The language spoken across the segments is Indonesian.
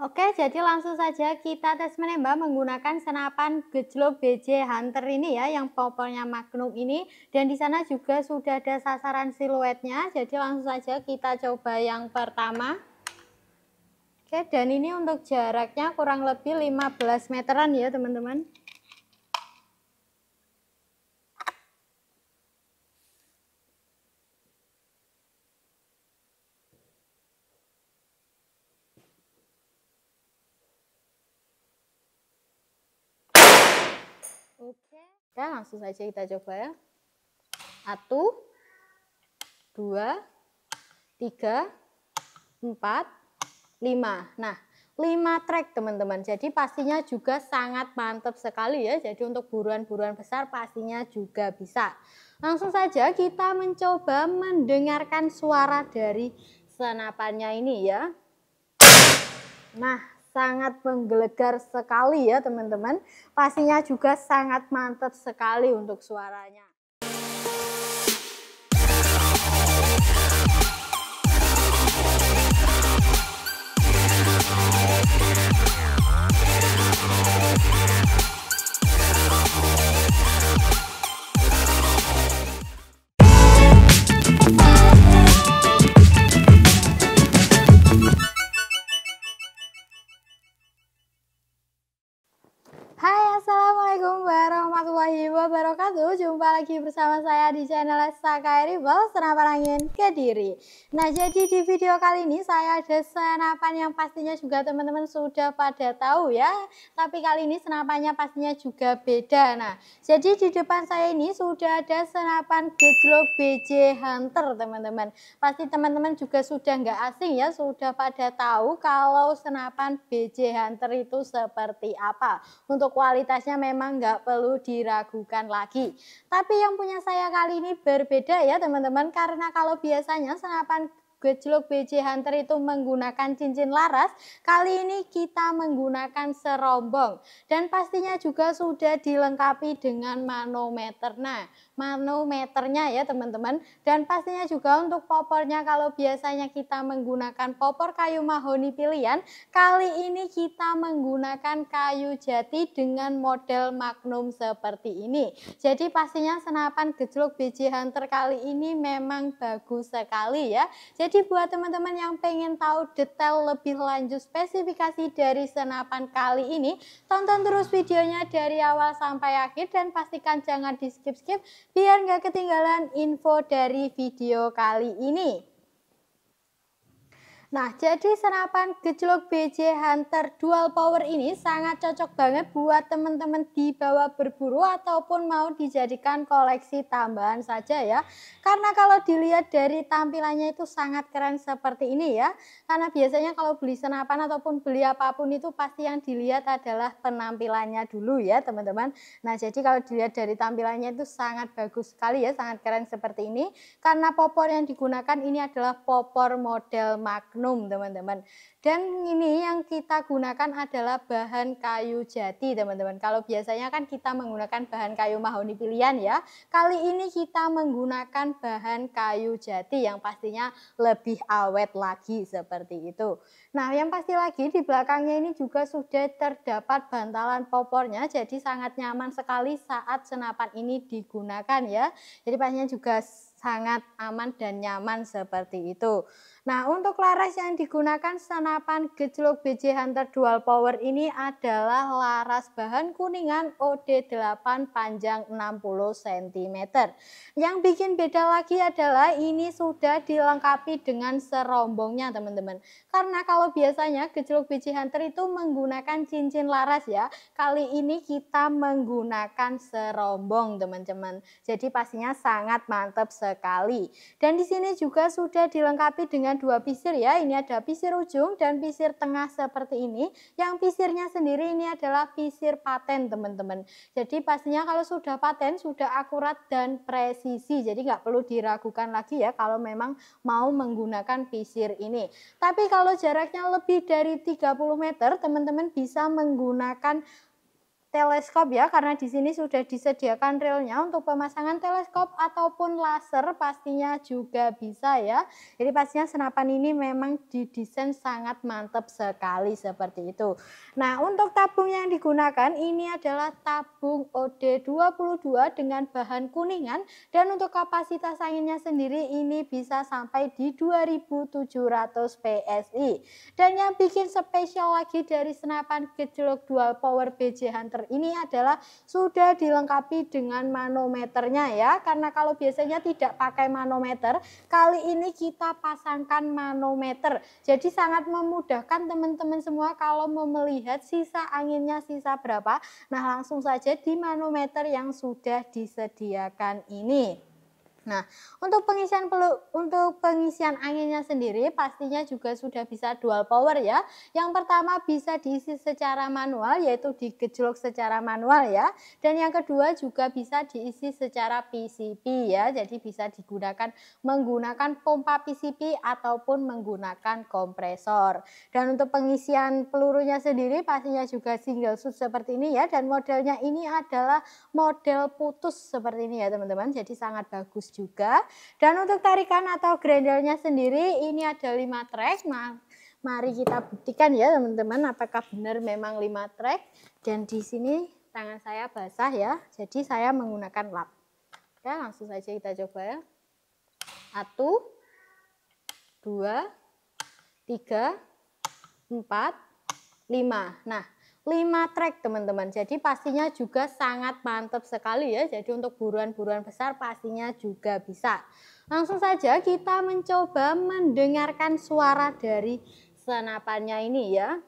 Oke, jadi langsung saja kita tes menembak menggunakan senapan Gejlo BJ Hunter ini ya, yang popornya Magnum ini. Dan di sana juga sudah ada sasaran siluetnya, jadi langsung saja kita coba yang pertama. Oke, dan ini untuk jaraknya kurang lebih 15 meteran ya teman-teman. Oke. langsung saja kita coba ya. Satu, dua, tiga, empat, lima. Nah, lima track teman-teman. Jadi pastinya juga sangat mantap sekali ya. Jadi untuk buruan-buruan besar pastinya juga bisa. Langsung saja kita mencoba mendengarkan suara dari senapannya ini ya. Nah, sangat menggelegar sekali ya teman-teman. Pastinya juga sangat mantap sekali untuk suaranya. bersama saya di channel Saka Kairibel, senapan angin Kediri. Nah, jadi di video kali ini saya ada senapan yang pastinya juga teman-teman sudah pada tahu ya. Tapi kali ini senapannya pastinya juga beda. Nah, jadi di depan saya ini sudah ada senapan Gedrog BJ Hunter, teman-teman. Pasti teman-teman juga sudah nggak asing ya, sudah pada tahu kalau senapan BJ Hunter itu seperti apa. Untuk kualitasnya memang nggak perlu diragukan lagi. Tapi yang yang punya saya kali ini berbeda ya teman-teman karena kalau biasanya senapan gejluk BJ Hunter itu menggunakan cincin laras, kali ini kita menggunakan serombong. Dan pastinya juga sudah dilengkapi dengan manometer. Nah, manometernya ya teman-teman. Dan pastinya juga untuk popornya kalau biasanya kita menggunakan popor kayu mahoni pilihan, kali ini kita menggunakan kayu jati dengan model magnum seperti ini. Jadi pastinya senapan gejluk BJ Hunter kali ini memang bagus sekali ya. Jadi jadi buat teman-teman yang pengen tahu detail lebih lanjut spesifikasi dari senapan kali ini, tonton terus videonya dari awal sampai akhir dan pastikan jangan di skip-skip biar nggak ketinggalan info dari video kali ini. Nah, jadi senapan gejlok BJ Hunter Dual Power ini sangat cocok banget buat teman-teman di bawah berburu ataupun mau dijadikan koleksi tambahan saja ya. Karena kalau dilihat dari tampilannya itu sangat keren seperti ini ya. Karena biasanya kalau beli senapan ataupun beli apapun itu pasti yang dilihat adalah penampilannya dulu ya teman-teman. Nah, jadi kalau dilihat dari tampilannya itu sangat bagus sekali ya, sangat keren seperti ini. Karena popor yang digunakan ini adalah popor model magnet magnum teman-teman. Dan ini yang kita gunakan adalah bahan kayu jati teman-teman. Kalau biasanya kan kita menggunakan bahan kayu mahoni pilihan ya. Kali ini kita menggunakan bahan kayu jati yang pastinya lebih awet lagi seperti itu. Nah yang pasti lagi di belakangnya ini juga sudah terdapat bantalan popornya. Jadi sangat nyaman sekali saat senapan ini digunakan ya. Jadi pastinya juga sangat aman dan nyaman seperti itu. Nah, untuk laras yang digunakan senapan gejlok BJ Hunter Dual Power ini adalah laras bahan kuningan OD8 panjang 60 cm. Yang bikin beda lagi adalah ini sudah dilengkapi dengan serombongnya teman-teman. Karena kalau biasanya gejlok BJ Hunter itu menggunakan cincin laras ya, kali ini kita menggunakan serombong teman-teman. Jadi pastinya sangat mantap sekali. Dan di sini juga sudah dilengkapi dengan dengan dua pisir ya. Ini ada pisir ujung dan pisir tengah seperti ini. Yang pisirnya sendiri ini adalah pisir paten teman-teman. Jadi pastinya kalau sudah paten sudah akurat dan presisi. Jadi nggak perlu diragukan lagi ya kalau memang mau menggunakan pisir ini. Tapi kalau jaraknya lebih dari 30 meter teman-teman bisa menggunakan teleskop ya karena di sini sudah disediakan relnya untuk pemasangan teleskop ataupun laser pastinya juga bisa ya. Jadi pastinya senapan ini memang didesain sangat mantap sekali seperti itu. Nah, untuk tabung yang digunakan ini adalah tabung OD22 dengan bahan kuningan dan untuk kapasitas anginnya sendiri ini bisa sampai di 2700 PSI. Dan yang bikin spesial lagi dari senapan gejolok dual power BJ Hunter meter. ini adalah sudah dilengkapi dengan manometernya ya. Karena kalau biasanya tidak pakai manometer, kali ini kita pasangkan manometer. Jadi sangat memudahkan teman-teman semua kalau mau melihat sisa anginnya sisa berapa. Nah langsung saja di manometer yang sudah disediakan ini. Nah, untuk pengisian pelu, untuk pengisian anginnya sendiri pastinya juga sudah bisa dual power ya. Yang pertama bisa diisi secara manual yaitu digejlok secara manual ya. Dan yang kedua juga bisa diisi secara PCP ya. Jadi bisa digunakan menggunakan pompa PCP ataupun menggunakan kompresor. Dan untuk pengisian pelurunya sendiri pastinya juga single shoot seperti ini ya dan modelnya ini adalah model putus seperti ini ya teman-teman. Jadi sangat bagus juga juga. Dan untuk tarikan atau grendelnya sendiri ini ada 5 track. Ma mari kita buktikan ya teman-teman apakah benar memang 5 track. Dan di sini tangan saya basah ya. Jadi saya menggunakan lap. oke langsung saja kita coba ya. Satu, dua, tiga, empat, lima. Nah, 5 track teman-teman. Jadi pastinya juga sangat mantap sekali ya. Jadi untuk buruan-buruan besar pastinya juga bisa. Langsung saja kita mencoba mendengarkan suara dari senapannya ini ya.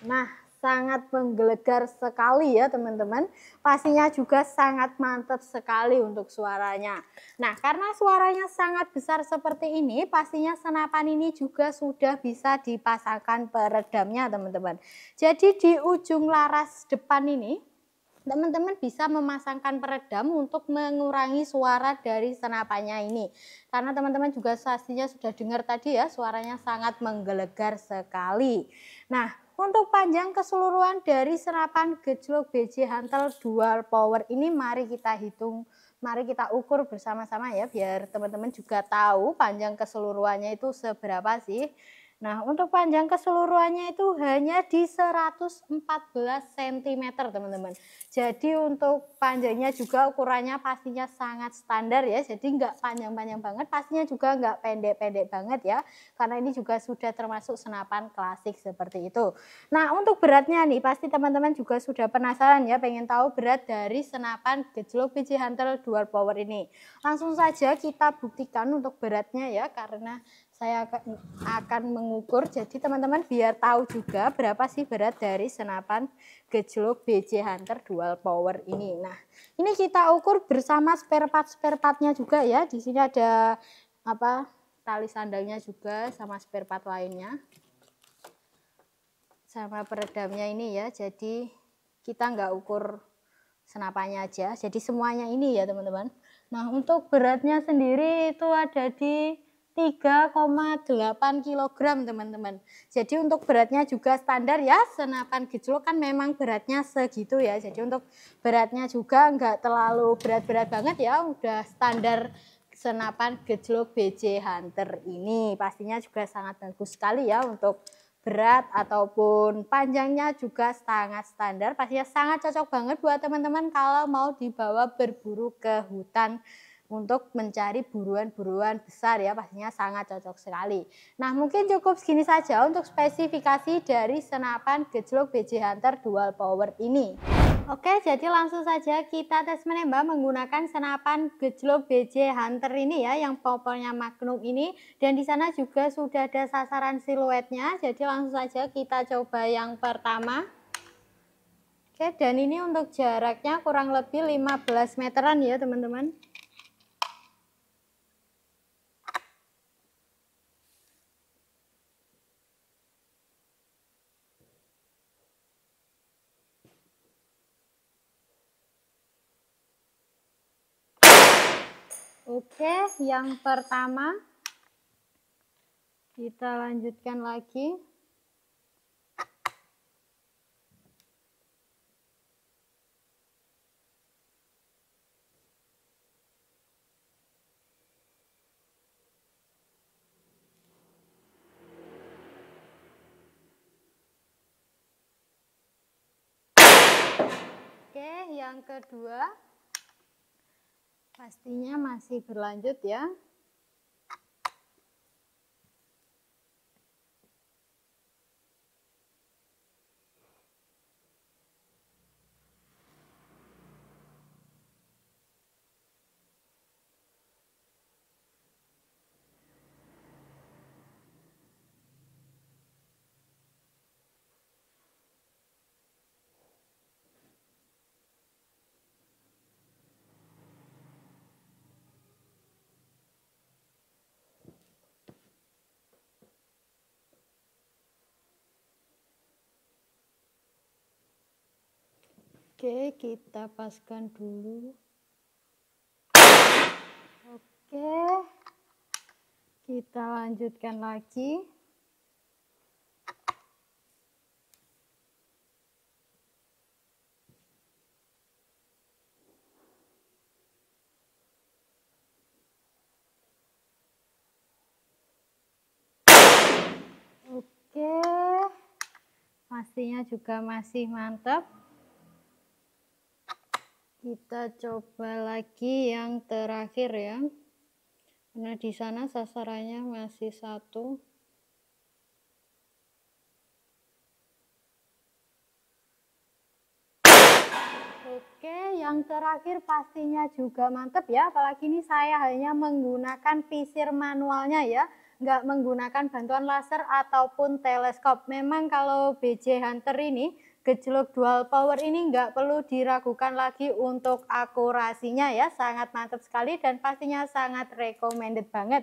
Nah, sangat menggelegar sekali ya teman-teman. Pastinya juga sangat mantap sekali untuk suaranya. Nah karena suaranya sangat besar seperti ini pastinya senapan ini juga sudah bisa dipasangkan peredamnya teman-teman. Jadi di ujung laras depan ini teman-teman bisa memasangkan peredam untuk mengurangi suara dari senapannya ini. Karena teman-teman juga pastinya sudah dengar tadi ya, suaranya sangat menggelegar sekali. Nah, untuk panjang keseluruhan dari serapan gejlok BJ Hantel Dual Power ini mari kita hitung, mari kita ukur bersama-sama ya biar teman-teman juga tahu panjang keseluruhannya itu seberapa sih. Nah, untuk panjang keseluruhannya itu hanya di 114 cm, teman-teman. Jadi untuk panjangnya juga ukurannya pastinya sangat standar ya. Jadi nggak panjang-panjang banget, pastinya juga nggak pendek-pendek banget ya. Karena ini juga sudah termasuk senapan klasik seperti itu. Nah, untuk beratnya nih, pasti teman-teman juga sudah penasaran ya, pengen tahu berat dari senapan gejlok BJ Hunter Dual Power ini. Langsung saja kita buktikan untuk beratnya ya, karena saya akan mengukur. Jadi teman-teman biar tahu juga berapa sih berat dari senapan gejlok BC Hunter Dual Power ini. Nah, ini kita ukur bersama spare part spare partnya juga ya. Di sini ada apa tali sandalnya juga sama spare part lainnya sama peredamnya ini ya jadi kita nggak ukur senapannya aja jadi semuanya ini ya teman-teman nah untuk beratnya sendiri itu ada di 3,8 kg teman-teman. Jadi untuk beratnya juga standar ya, senapan gejolok kan memang beratnya segitu ya. Jadi untuk beratnya juga nggak terlalu berat-berat banget ya, udah standar senapan gejolok BC Hunter ini. Pastinya juga sangat bagus sekali ya untuk berat ataupun panjangnya juga sangat standar. Pastinya sangat cocok banget buat teman-teman kalau mau dibawa berburu ke hutan untuk mencari buruan-buruan besar ya pastinya sangat cocok sekali. Nah mungkin cukup segini saja untuk spesifikasi dari senapan gejlok BJ Hunter Dual Power ini. Oke, jadi langsung saja kita tes menembak menggunakan senapan gejlok BJ Hunter ini ya, yang popolnya Magnum ini. Dan di sana juga sudah ada sasaran siluetnya, jadi langsung saja kita coba yang pertama. Oke, dan ini untuk jaraknya kurang lebih 15 meteran ya teman-teman. Oke, yang pertama kita lanjutkan lagi. Oke, yang kedua. Pastinya masih berlanjut ya. Oke, kita paskan dulu. Oke. Kita lanjutkan lagi. Oke. Pastinya juga masih mantap. Kita coba lagi yang terakhir ya. Karena di sana sasarannya masih satu. Oke, yang terakhir pastinya juga mantep ya. Apalagi ini saya hanya menggunakan pisir manualnya ya. Nggak menggunakan bantuan laser ataupun teleskop. Memang kalau BJ Hunter ini gejlok dual power ini nggak perlu diragukan lagi untuk akurasinya ya sangat mantap sekali dan pastinya sangat recommended banget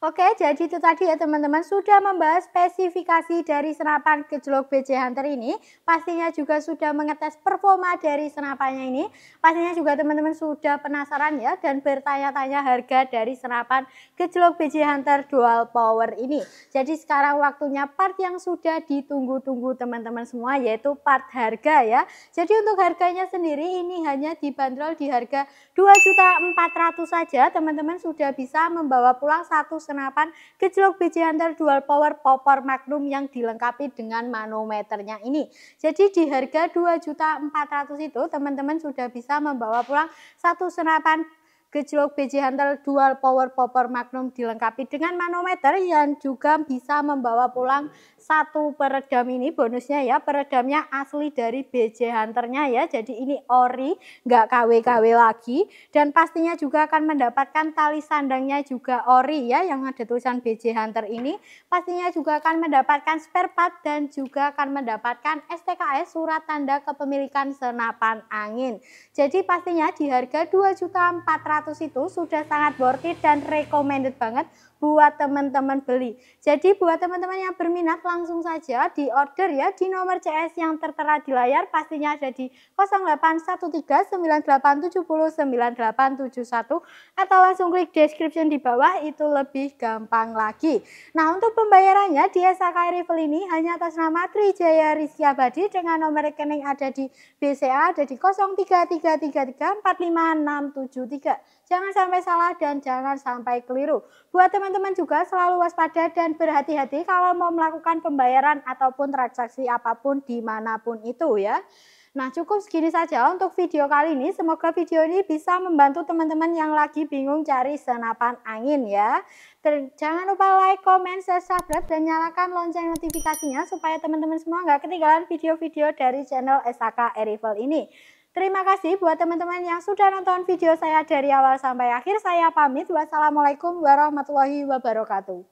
Oke, jadi itu tadi ya teman-teman sudah membahas spesifikasi dari senapan kejelok BC Hunter ini. Pastinya juga sudah mengetes performa dari senapannya ini. Pastinya juga teman-teman sudah penasaran ya dan bertanya-tanya harga dari senapan kejelok BC Hunter Dual Power ini. Jadi sekarang waktunya part yang sudah ditunggu-tunggu teman-teman semua yaitu part harga ya. Jadi untuk harganya sendiri ini hanya dibanderol di harga 2.400 saja teman-teman sudah bisa membawa pulang satu senapan gejlok BJ Hunter Dual Power Popor Magnum yang dilengkapi dengan manometernya ini. Jadi di harga 2.400 itu teman-teman sudah bisa membawa pulang satu senapan gejlok BJ Hunter Dual Power Popper Magnum dilengkapi dengan manometer yang juga bisa membawa pulang satu peredam ini bonusnya ya peredamnya asli dari BJ Hunternya ya jadi ini ori nggak KW-KW lagi dan pastinya juga akan mendapatkan tali sandangnya juga ori ya yang ada tulisan BJ Hunter ini pastinya juga akan mendapatkan spare part dan juga akan mendapatkan STKS surat tanda kepemilikan senapan angin jadi pastinya di harga 2.400 itu sudah sangat worth it dan recommended banget buat teman-teman beli. Jadi buat teman-teman yang berminat langsung saja di order ya di nomor CS yang tertera di layar pastinya ada di 081398709871 atau langsung klik description di bawah itu lebih gampang lagi. Nah untuk pembayarannya di SKI Rival ini hanya atas nama Trijaya Rizky Abadi dengan nomor rekening ada di BCA ada di 0333345673. Jangan sampai salah dan jangan sampai keliru. Buat teman-teman juga selalu waspada dan berhati-hati kalau mau melakukan pembayaran ataupun transaksi apapun dimanapun itu ya. Nah cukup segini saja untuk video kali ini. Semoga video ini bisa membantu teman-teman yang lagi bingung cari senapan angin ya. Ter jangan lupa like, comment, share, subscribe, dan nyalakan lonceng notifikasinya supaya teman-teman semua nggak ketinggalan video-video dari channel SAK Erival ini. Terima kasih buat teman-teman yang sudah nonton video saya dari awal sampai akhir. Saya pamit. Wassalamualaikum warahmatullahi wabarakatuh.